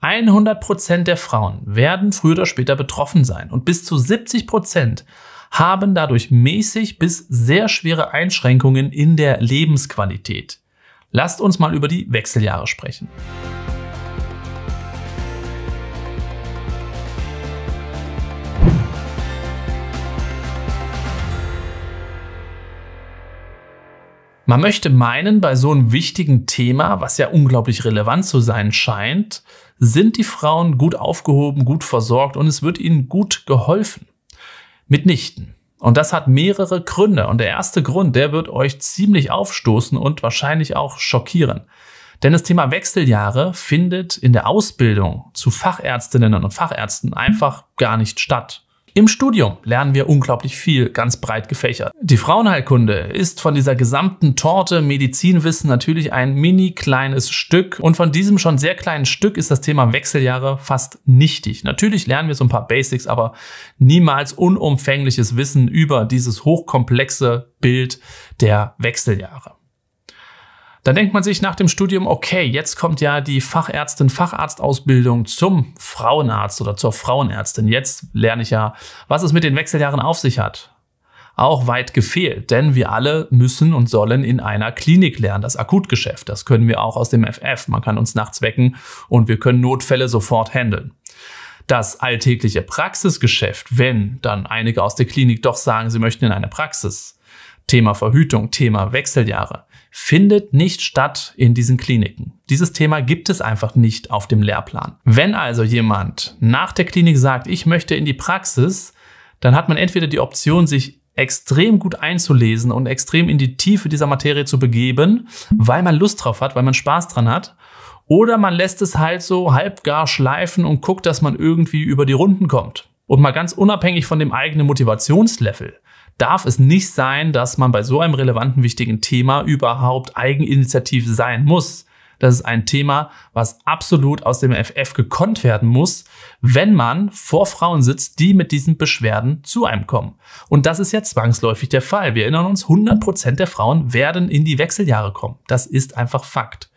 100% der Frauen werden früher oder später betroffen sein und bis zu 70% haben dadurch mäßig bis sehr schwere Einschränkungen in der Lebensqualität. Lasst uns mal über die Wechseljahre sprechen. Man möchte meinen, bei so einem wichtigen Thema, was ja unglaublich relevant zu sein scheint, sind die Frauen gut aufgehoben, gut versorgt und es wird ihnen gut geholfen. Mitnichten. Und das hat mehrere Gründe. Und der erste Grund, der wird euch ziemlich aufstoßen und wahrscheinlich auch schockieren. Denn das Thema Wechseljahre findet in der Ausbildung zu Fachärztinnen und Fachärzten einfach gar nicht statt. Im Studium lernen wir unglaublich viel, ganz breit gefächert. Die Frauenheilkunde ist von dieser gesamten Torte Medizinwissen natürlich ein mini kleines Stück und von diesem schon sehr kleinen Stück ist das Thema Wechseljahre fast nichtig. Natürlich lernen wir so ein paar Basics, aber niemals unumfängliches Wissen über dieses hochkomplexe Bild der Wechseljahre. Dann denkt man sich nach dem Studium, okay, jetzt kommt ja die Fachärztin, Facharztausbildung zum Frauenarzt oder zur Frauenärztin. Jetzt lerne ich ja, was es mit den Wechseljahren auf sich hat. Auch weit gefehlt, denn wir alle müssen und sollen in einer Klinik lernen, das Akutgeschäft. Das können wir auch aus dem FF. Man kann uns nachts wecken und wir können Notfälle sofort handeln das alltägliche Praxisgeschäft, wenn dann einige aus der Klinik doch sagen, sie möchten in eine Praxis. Thema Verhütung, Thema Wechseljahre findet nicht statt in diesen Kliniken. Dieses Thema gibt es einfach nicht auf dem Lehrplan. Wenn also jemand nach der Klinik sagt, ich möchte in die Praxis, dann hat man entweder die Option, sich extrem gut einzulesen und extrem in die Tiefe dieser Materie zu begeben, weil man Lust drauf hat, weil man Spaß dran hat. Oder man lässt es halt so halbgar schleifen und guckt, dass man irgendwie über die Runden kommt. Und mal ganz unabhängig von dem eigenen Motivationslevel darf es nicht sein, dass man bei so einem relevanten, wichtigen Thema überhaupt eigeninitiativ sein muss. Das ist ein Thema, was absolut aus dem FF gekonnt werden muss, wenn man vor Frauen sitzt, die mit diesen Beschwerden zu einem kommen. Und das ist ja zwangsläufig der Fall. Wir erinnern uns, 100% der Frauen werden in die Wechseljahre kommen. Das ist einfach Fakt.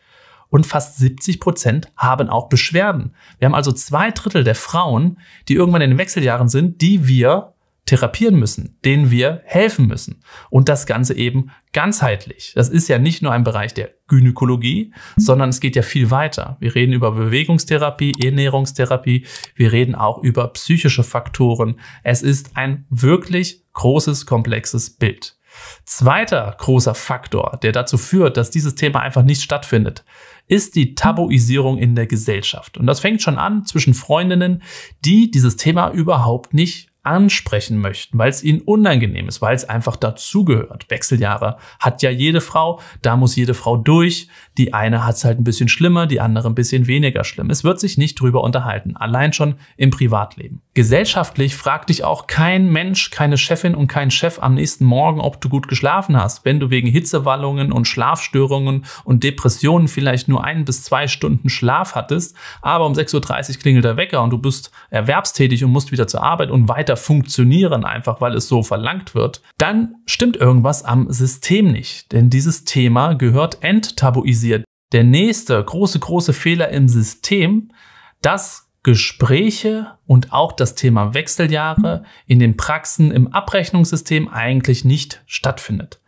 Und fast 70 Prozent haben auch Beschwerden. Wir haben also zwei Drittel der Frauen, die irgendwann in den Wechseljahren sind, die wir therapieren müssen, denen wir helfen müssen. Und das Ganze eben ganzheitlich. Das ist ja nicht nur ein Bereich der Gynäkologie, sondern es geht ja viel weiter. Wir reden über Bewegungstherapie, Ernährungstherapie, wir reden auch über psychische Faktoren. Es ist ein wirklich großes, komplexes Bild. Zweiter großer Faktor, der dazu führt, dass dieses Thema einfach nicht stattfindet, ist die Tabuisierung in der Gesellschaft. Und das fängt schon an zwischen Freundinnen, die dieses Thema überhaupt nicht ansprechen möchten, weil es ihnen unangenehm ist, weil es einfach dazugehört. Wechseljahre hat ja jede Frau, da muss jede Frau durch. Die eine hat es halt ein bisschen schlimmer, die andere ein bisschen weniger schlimm. Es wird sich nicht drüber unterhalten, allein schon im Privatleben. Gesellschaftlich fragt dich auch kein Mensch, keine Chefin und kein Chef am nächsten Morgen, ob du gut geschlafen hast, wenn du wegen Hitzewallungen und Schlafstörungen und Depressionen vielleicht nur ein bis zwei Stunden Schlaf hattest, aber um 6.30 Uhr klingelt der Wecker und du bist erwerbstätig und musst wieder zur Arbeit und weiter weiter funktionieren, einfach weil es so verlangt wird, dann stimmt irgendwas am System nicht. Denn dieses Thema gehört enttabuisiert. Der nächste große, große Fehler im System, dass Gespräche und auch das Thema Wechseljahre in den Praxen im Abrechnungssystem eigentlich nicht stattfindet.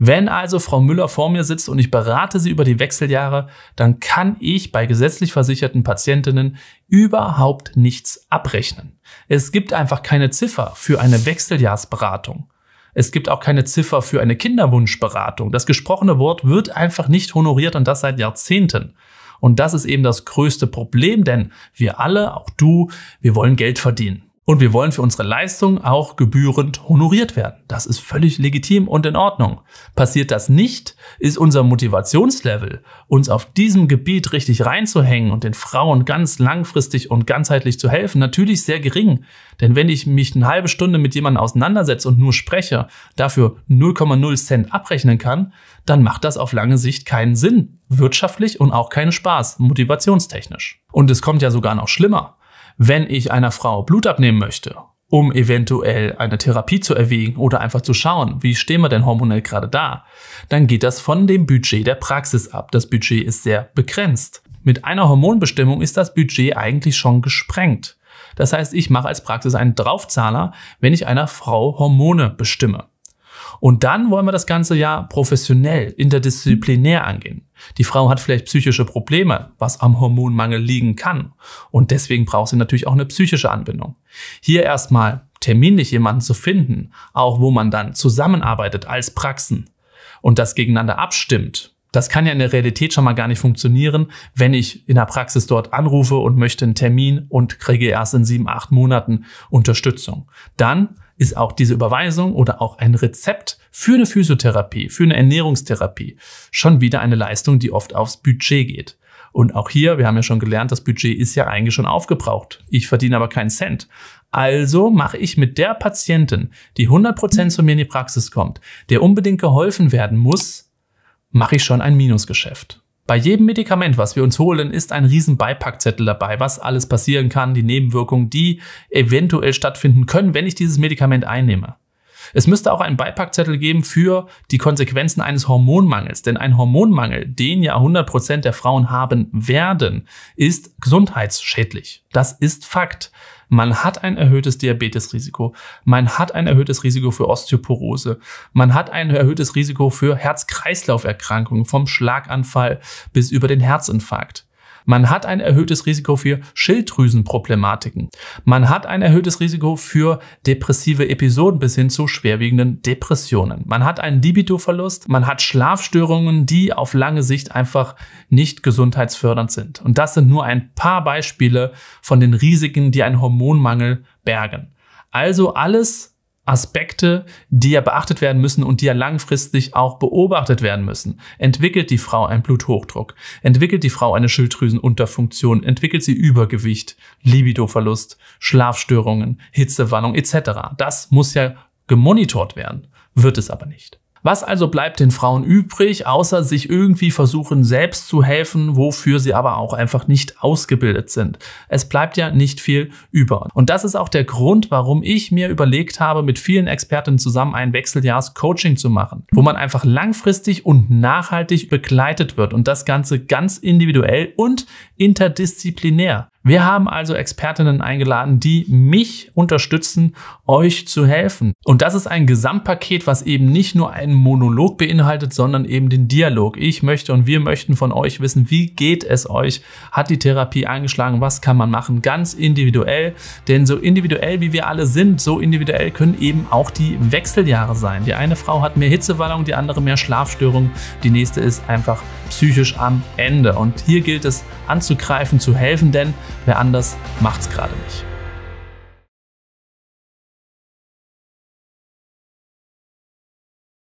Wenn also Frau Müller vor mir sitzt und ich berate sie über die Wechseljahre, dann kann ich bei gesetzlich versicherten Patientinnen überhaupt nichts abrechnen. Es gibt einfach keine Ziffer für eine Wechseljahrsberatung. Es gibt auch keine Ziffer für eine Kinderwunschberatung. Das gesprochene Wort wird einfach nicht honoriert und das seit Jahrzehnten. Und das ist eben das größte Problem, denn wir alle, auch du, wir wollen Geld verdienen. Und wir wollen für unsere Leistung auch gebührend honoriert werden. Das ist völlig legitim und in Ordnung. Passiert das nicht, ist unser Motivationslevel, uns auf diesem Gebiet richtig reinzuhängen und den Frauen ganz langfristig und ganzheitlich zu helfen, natürlich sehr gering. Denn wenn ich mich eine halbe Stunde mit jemandem auseinandersetze und nur spreche, dafür 0,0 Cent abrechnen kann, dann macht das auf lange Sicht keinen Sinn. Wirtschaftlich und auch keinen Spaß, motivationstechnisch. Und es kommt ja sogar noch schlimmer wenn ich einer Frau Blut abnehmen möchte, um eventuell eine Therapie zu erwägen oder einfach zu schauen, wie stehen wir denn hormonell gerade da, dann geht das von dem Budget der Praxis ab. Das Budget ist sehr begrenzt. Mit einer Hormonbestimmung ist das Budget eigentlich schon gesprengt. Das heißt, ich mache als Praxis einen Draufzahler, wenn ich einer Frau Hormone bestimme. Und dann wollen wir das ganze ja professionell, interdisziplinär angehen. Die Frau hat vielleicht psychische Probleme, was am Hormonmangel liegen kann. Und deswegen braucht sie natürlich auch eine psychische Anbindung. Hier erstmal terminlich jemanden zu finden, auch wo man dann zusammenarbeitet als Praxen und das gegeneinander abstimmt. Das kann ja in der Realität schon mal gar nicht funktionieren, wenn ich in der Praxis dort anrufe und möchte einen Termin und kriege erst in sieben, acht Monaten Unterstützung. Dann ist auch diese Überweisung oder auch ein Rezept für eine Physiotherapie, für eine Ernährungstherapie schon wieder eine Leistung, die oft aufs Budget geht. Und auch hier, wir haben ja schon gelernt, das Budget ist ja eigentlich schon aufgebraucht. Ich verdiene aber keinen Cent. Also mache ich mit der Patientin, die 100% zu mir in die Praxis kommt, der unbedingt geholfen werden muss, mache ich schon ein Minusgeschäft. Bei jedem Medikament, was wir uns holen, ist ein riesen Beipackzettel dabei, was alles passieren kann, die Nebenwirkungen, die eventuell stattfinden können, wenn ich dieses Medikament einnehme. Es müsste auch einen Beipackzettel geben für die Konsequenzen eines Hormonmangels, denn ein Hormonmangel, den ja 100% der Frauen haben werden, ist gesundheitsschädlich. Das ist Fakt. Man hat ein erhöhtes Diabetesrisiko. Man hat ein erhöhtes Risiko für Osteoporose. Man hat ein erhöhtes Risiko für Herz-Kreislauf-Erkrankungen, vom Schlaganfall bis über den Herzinfarkt. Man hat ein erhöhtes Risiko für Schilddrüsenproblematiken. Man hat ein erhöhtes Risiko für depressive Episoden bis hin zu schwerwiegenden Depressionen. Man hat einen Libidoverlust. Man hat Schlafstörungen, die auf lange Sicht einfach nicht gesundheitsfördernd sind. Und das sind nur ein paar Beispiele von den Risiken, die ein Hormonmangel bergen. Also alles Aspekte, die ja beachtet werden müssen und die ja langfristig auch beobachtet werden müssen. Entwickelt die Frau einen Bluthochdruck? Entwickelt die Frau eine Schilddrüsenunterfunktion? Entwickelt sie Übergewicht, Libidoverlust, Schlafstörungen, Hitzewallung etc.? Das muss ja gemonitort werden, wird es aber nicht. Was also bleibt den Frauen übrig, außer sich irgendwie versuchen selbst zu helfen, wofür sie aber auch einfach nicht ausgebildet sind? Es bleibt ja nicht viel über. Und das ist auch der Grund, warum ich mir überlegt habe, mit vielen Expertinnen zusammen ein Wechseljahrs-Coaching zu machen, wo man einfach langfristig und nachhaltig begleitet wird und das Ganze ganz individuell und interdisziplinär. Wir haben also Expertinnen eingeladen, die mich unterstützen, euch zu helfen. Und das ist ein Gesamtpaket, was eben nicht nur einen Monolog beinhaltet, sondern eben den Dialog. Ich möchte und wir möchten von euch wissen, wie geht es euch? Hat die Therapie eingeschlagen? Was kann man machen? Ganz individuell. Denn so individuell wie wir alle sind, so individuell können eben auch die Wechseljahre sein. Die eine Frau hat mehr Hitzewallung, die andere mehr Schlafstörung. Die nächste ist einfach psychisch am Ende. Und hier gilt es anzugreifen, zu helfen, denn Wer anders macht's gerade nicht.